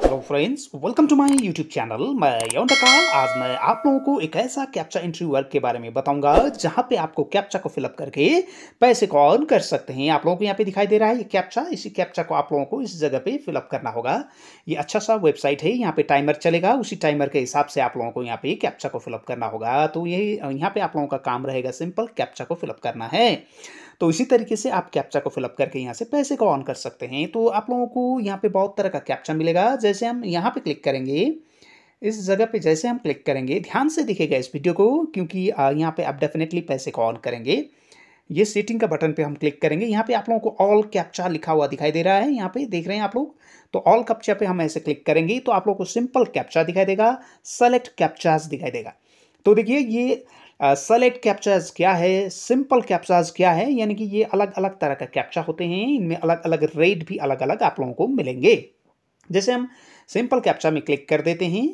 hello friends welcome to my YouTube channel मैं यौन टकाल आज मैं आप लोगों को एक ऐसा कैप्चा एंट्री वर्क के बारे में बताऊंगा जहां पे आपको कैप्चा को फिलअप करके पैसे को अर्न कर सकते हैं आप लोगों को यहां पे दिखाई दे रहा है ये कैप्चा इसी कैप्चा को आप लोगों को इस जगह पे फिलअप करना होगा ये अच्छा सा वेबसाइट है यहाँ पे टाइमर चलेगा उसी टाइमर के हिसाब से आप लोगों को यहाँ पे कैप्चा को फिलअप करना होगा तो यही यहाँ पे आप लोगों का काम रहेगा सिंपल कैप्चा को फिलअप करना है तो इसी तरीके से आप कैप्चा को फिलअप करके यहाँ से पैसे को ऑन कर सकते हैं तो आप लोगों को यहाँ पे बहुत तरह का कैप्चा मिलेगा जैसे हम यहाँ पे क्लिक करेंगे इस जगह पे जैसे हम क्लिक करेंगे ध्यान से दिखेगा इस वीडियो को क्योंकि यहाँ पे आप डेफिनेटली पैसे को ऑन करेंगे ये सेटिंग का बटन पे हम क्लिक करेंगे यहाँ पे आप लोगों को ऑल कैप्चा लिखा हुआ दिखाई दे रहा है यहाँ पे देख रहे हैं आप लोग तो ऑल कैप्चा पे हम ऐसे क्लिक करेंगे तो आप लोगों को सिंपल कैप्चा दिखाई देगा सेलेक्ट कैप्चाज दिखाई देगा तो देखिए ये सेलेक्ट कैप्चाज क्या है सिंपल कैप्चाज क्या है यानी कि ये अलग अलग तरह का कैप्चा होते हैं इनमें अलग अलग रेट भी अलग अलग आप लोगों को मिलेंगे जैसे हम सिंपल कैप्चा में क्लिक कर देते हैं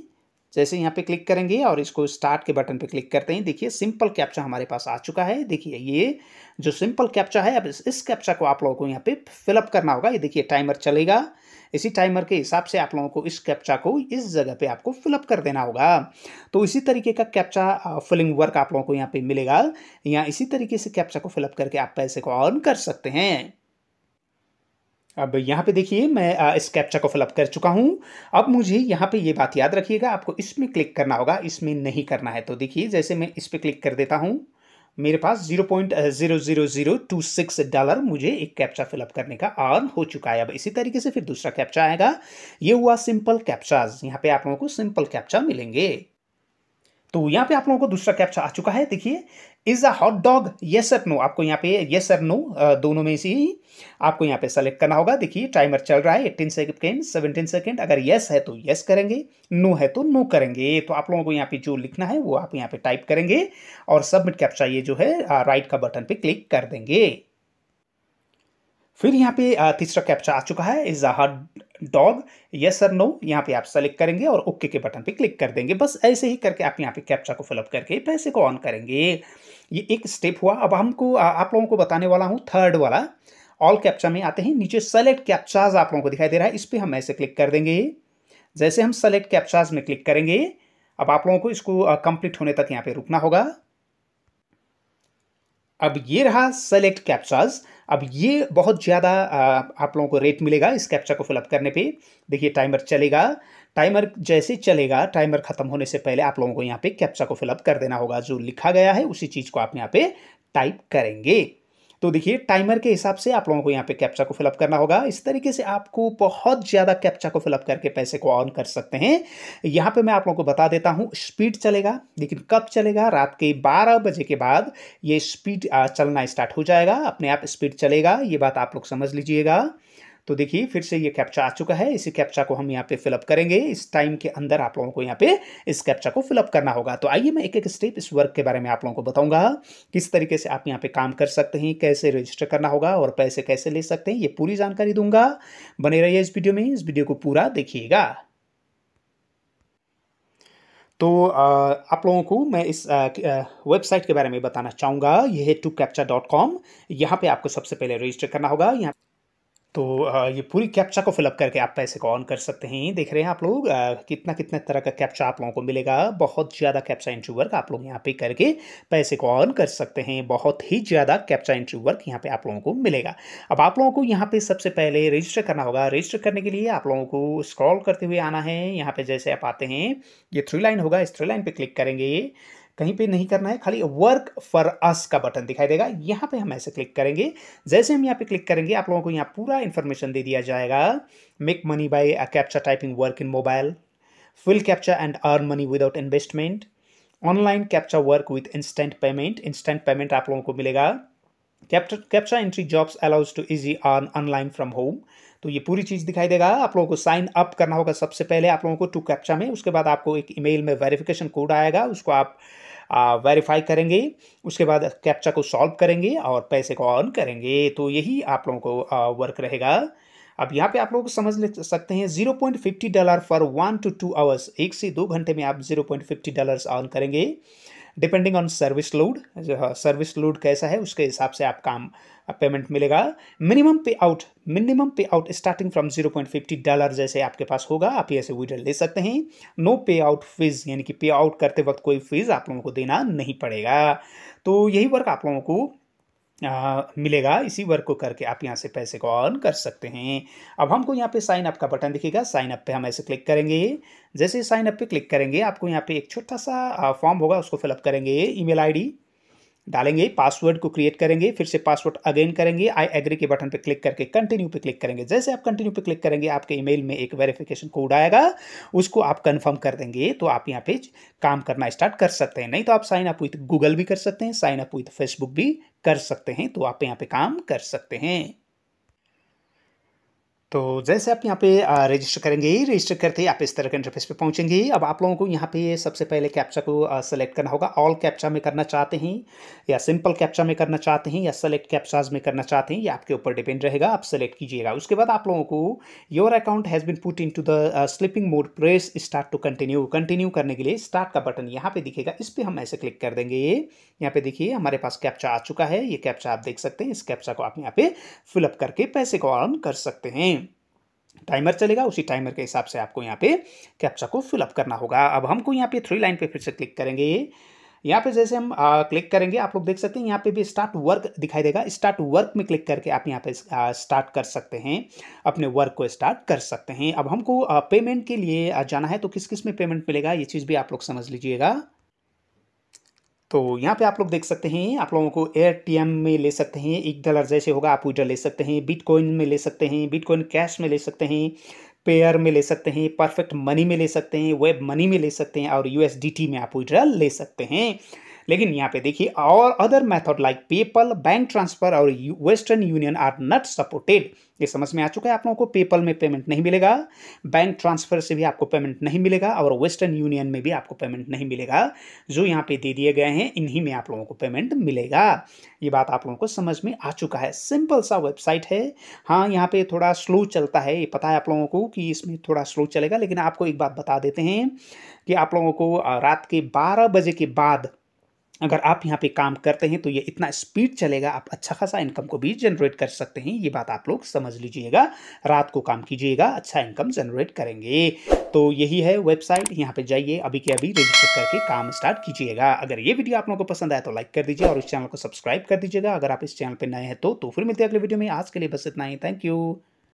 जैसे यहाँ पे क्लिक करेंगे और इसको स्टार्ट के बटन पे क्लिक करते हैं देखिए सिंपल कैप्चा हमारे पास आ चुका है देखिए ये जो सिंपल कैप्चा है अब इस, इस कैप्चा को आप लोगों को यहाँ पे फिलअप करना होगा ये देखिए टाइमर चलेगा इसी टाइमर के हिसाब से आप लोगों को इस कैप्चा को इस जगह पे आपको फिलअप कर देना होगा तो इसी तरीके का कैप्चा फिलिंग वर्क आप लोगों को यहाँ पे मिलेगा यहाँ इसी तरीके से कैप्चा को फिलअप करके आप पैसे को अर्न कर सकते हैं अब यहाँ पे देखिए मैं इस कैप्चा को फिलअप कर चुका हूँ अब मुझे यहाँ पे ये बात याद रखिएगा आपको इसमें क्लिक करना होगा इसमें नहीं करना है तो देखिए जैसे मैं इस पर क्लिक कर देता हूँ मेरे पास zero point zero zero zero two six dollar मुझे एक कैप्चा फिलअप करने का आर्न हो चुका है अब इसी तरीके से फिर दूसरा कैप्चा आएगा ये हुआ सिंपल कैप्चाज यहाँ पे आप लोगों को सिंपल कैप्चा मिलेंगे तो यहाँ पे आप लोगों को दूसरा कैप्चा आ चुका है देखिए is a hot dog yes sir no आपको यहाँ पे ये सर नो दोनों में से ही आपको यहाँ पे सेलेक्ट करना होगा देखिए टाइमर चल रहा है एट्टीन सेकेंड सेवनटीन सेकेंड अगर येस है तो येस करेंगे नो है तो नो करेंगे तो आप लोगों को यहाँ पे जो लिखना है वो आप यहाँ पे टाइप करेंगे और सबमिट कैप्चा ये जो है राइट का बटन पर क्लिक कर देंगे फिर यहाँ पे तीसरा कैप्चा आ चुका है is a dog yes sir no यहाँ पे आप सेलेक्ट करेंगे और ओके के बटन पे क्लिक कर देंगे बस ऐसे ही करके आप यहाँ पे कैप्चा को फिलअप करके पैसे को ऑन करेंगे ये एक स्टेप हुआ अब हमको आप लोगों को बताने वाला हूँ थर्ड वाला ऑल कैप्चा में आते हैं नीचे सेलेक्ट कैप्चाज आप लोगों को दिखाई दे रहा है इस पर हम ऐसे क्लिक कर देंगे जैसे हम सेलेक्ट कैप्चाज में क्लिक करेंगे अब आप लोगों को इसको कंप्लीट होने तक यहाँ पे रुकना होगा अब ये रहा सेलेक्ट कैप्चाज अब ये बहुत ज़्यादा आप लोगों को रेट मिलेगा इस कैप्चा को फिलअप करने पे देखिए टाइमर चलेगा टाइमर जैसे चलेगा टाइमर ख़त्म होने से पहले आप लोगों को यहाँ पे कैप्चा को फिलअप कर देना होगा जो लिखा गया है उसी चीज़ को आप यहाँ पे टाइप करेंगे तो देखिए टाइमर के हिसाब से आप लोगों को यहाँ पे कैप्चा को फिलअप करना होगा इस तरीके से आपको बहुत ज़्यादा कैप्चा को फिलअप करके पैसे को ऑन कर सकते हैं यहाँ पे मैं आप लोगों को बता देता हूँ स्पीड चलेगा लेकिन कब चलेगा रात के बारह बजे के बाद ये स्पीड चलना स्टार्ट हो जाएगा अपने आप स्पीड चलेगा ये बात आप लोग समझ लीजिएगा तो देखिए फिर से ये कैप्चा आ चुका है इसी कैप्चा को हम यहाँ पे फिलअप करेंगे इस टाइम के अंदर आप लोगों को यहाँ पे इस कैप्चा को फिलअप करना होगा तो आइए मैं एक एक स्टेप इस वर्क के बारे में आप लोगों को बताऊंगा किस तरीके से आप यहाँ पे काम कर सकते हैं कैसे रजिस्टर करना होगा और पैसे कैसे ले सकते हैं ये पूरी जानकारी दूंगा बने रहिए इस वीडियो में इस वीडियो को पूरा देखिएगा तो आप लोगों को मैं इस वेबसाइट के बारे में बताना चाहूँगा यह है टू कैप्चा डॉट कॉम यहाँ पर आपको सबसे पहले रजिस्टर करना होगा यहाँ तो ये पूरी कैप्चा को फिलअप करके आप पैसे को ऑन कर सकते हैं देख रहे हैं आप लोग कितना कितना तरह का कैप्चा आप लोगों को मिलेगा बहुत ज़्यादा कैप्चा एंट्री वर्क आप लोग यहाँ पे करके पैसे को ऑन कर सकते हैं बहुत ही ज़्यादा कैप्चा एंट्री वर्क यहाँ पे आप लोगों को मिलेगा अब आप लोगों को यहाँ पे सबसे पहले रजिस्टर करना होगा रजिस्टर करने के लिए आप लोगों को स्क्रॉल करते हुए आना है यहाँ पर जैसे आप आते हैं ये थ्री लाइन होगा इस थ्री लाइन पर क्लिक करेंगे कहीं पे नहीं करना है खाली वर्क फॉर अस का बटन दिखाई देगा यहाँ पे हम ऐसे क्लिक करेंगे जैसे हम यहाँ पे क्लिक करेंगे आप लोगों को यहाँ पूरा इन्फॉर्मेशन दे दिया जाएगा make money by captcha typing work in mobile full captcha and earn money without investment online captcha work with instant payment instant payment आप लोगों को मिलेगा capture captcha entry jobs allows to easy earn online from home तो ये पूरी चीज़ दिखाई देगा आप लोगों को साइन अप करना होगा सबसे पहले आप लोगों को टू कैप्चा में उसके बाद आपको एक ईमेल में वेरिफिकेशन कोड आएगा उसको आप वेरीफाई करेंगे उसके बाद कैप्चा को सॉल्व करेंगे और पैसे को ऑन करेंगे तो यही आप लोगों को वर्क रहेगा अब यहाँ पे आप लोग समझ ले सकते हैं zero point fifty dollar for one to two hours एक से दो घंटे में आप zero point fifty dollars earn करेंगे डिपेंडिंग ऑन सर्विस लोड जो सर्विस हाँ, लोड कैसा है उसके हिसाब से आप काम पेमेंट मिलेगा minimum payout minimum payout starting from zero point fifty dollar जैसे आपके पास होगा आप ये से विड्रॉल ले सकते हैं नो पे आउट फीस यानी कि पे आउट करते वक्त कोई फीस आप लोगों को देना नहीं पड़ेगा तो यही वर्क आप लोगों को आ, मिलेगा इसी वर्क को करके आप यहाँ से पैसे को अर्न कर सकते हैं अब हमको यहाँ पे साइन अप का बटन दिखेगा साइन अप पे हम ऐसे क्लिक करेंगे जैसे साइन अप पे क्लिक करेंगे आपको यहाँ पे एक छोटा सा फॉर्म होगा उसको फिलअप करेंगे ईमेल आईडी डालेंगे पासवर्ड को क्रिएट करेंगे फिर से पासवर्ड अगेन करेंगे आई एग्री के बटन पर क्लिक करके कंटिन्यू पे क्लिक करेंगे जैसे आप कंटिन्यू पे क्लिक करेंगे आपके ईमेल में एक वेरिफिकेशन कोड आएगा उसको आप कंफर्म कर देंगे तो आप यहाँ पे काम करना स्टार्ट कर सकते हैं नहीं तो आप साइन अप विथ गूगल भी कर सकते हैं साइन अप विथ फेसबुक भी कर सकते हैं तो आप यहाँ पे काम कर सकते हैं तो जैसे आप यहाँ पे रजिस्टर करेंगे रजिस्टर करते ही आप इस तरह के इंटरफेस पे पहुँचेंगे अब आप लोगों को यहाँ पे सबसे पहले कैप्चा को सेलेक्ट करना होगा ऑल कैप्चा में करना चाहते हैं या सिंपल कैप्चा में करना चाहते हैं या सेलेक्ट कैप्चाज में करना चाहते हैं ये आपके ऊपर डिपेंड रहेगा आप सेलेक्ट कीजिएगा उसके बाद आप लोगों को your account has been put into the sleeping mode press start to continue continue करने के लिए स्टार्ट का बटन यहाँ पे दिखेगा इस पर हम ऐसे क्लिक कर देंगे यहाँ पे देखिए हमारे पास कैप्चा आ चुका है ये कैप्चा आप देख सकते हैं इस कैप्चा को आप यहाँ पे फिलअप करके पैसे को अर्न कर सकते हैं टाइमर चलेगा उसी टाइमर के हिसाब से आपको यहाँ पे कैप्चा को फिलअप करना होगा अब हमको यहाँ पे थ्री लाइन पे फिर से क्लिक करेंगे यहाँ पे जैसे हम आ, क्लिक करेंगे आप लोग देख सकते हैं यहाँ पे भी स्टार्ट वर्क दिखाई देगा स्टार्ट वर्क में क्लिक करके आप यहाँ पे स्टार्ट कर सकते हैं अपने वर्क को स्टार्ट कर सकते हैं अब हमको पेमेंट के लिए जाना है तो किस किस में पेमेंट मिलेगा ये चीज़ भी आप लोग समझ लीजिएगा तो यहाँ पे आप लोग देख सकते हैं आप लोगों को एयर टी में ले सकते हैं एक डॉलर जैसे होगा आप विड्रॉ ले सकते हैं बिटकॉइन में ले सकते हैं बिटकॉइन कैश में ले सकते हैं पेयर में ले सकते हैं परफेक्ट मनी में ले सकते हैं वेब मनी में ले सकते हैं और यूएसडीटी में आप विड्रॉ ले सकते हैं लेकिन यहाँ पे देखिए और other method like PayPal bank transfer और Western Union are not supported ये समझ में आ चुका है आप लोगों को पेपल में पेमेंट नहीं मिलेगा बैंक ट्रांसफर से भी आपको पेमेंट नहीं मिलेगा और वेस्टर्न यूनियन में भी आपको पेमेंट नहीं मिलेगा जो यहाँ पे दे दिए गए हैं इन्हीं में आप लोगों को पेमेंट मिलेगा ये बात आप लोगों को समझ में आ चुका है सिंपल सा वेबसाइट है हाँ यहाँ पे थोड़ा स्लो चलता है ये पता है आप लोगों को कि इसमें थोड़ा स्लो चलेगा लेकिन आपको एक बात बता देते हैं कि आप लोगों को रात के बारह बजे के बाद अगर आप यहाँ पे काम करते हैं तो ये इतना स्पीड चलेगा आप अच्छा खासा इनकम को भी जनरेट कर सकते हैं ये बात आप लोग समझ लीजिएगा रात को काम कीजिएगा अच्छा इनकम जनरेट करेंगे तो यही है वेबसाइट यहाँ पे जाइए अभी के अभी रजिस्टर करके काम स्टार्ट कीजिएगा अगर ये वीडियो आप लोगों को पसंद आया तो लाइक कर दीजिए और इस चैनल को सब्सक्राइब कर दीजिएगा अगर आप इस चैनल पर नए हैं तो, तो फिर मिलते हैं अगले वीडियो में आज के लिए बस इतना ही थैंक यू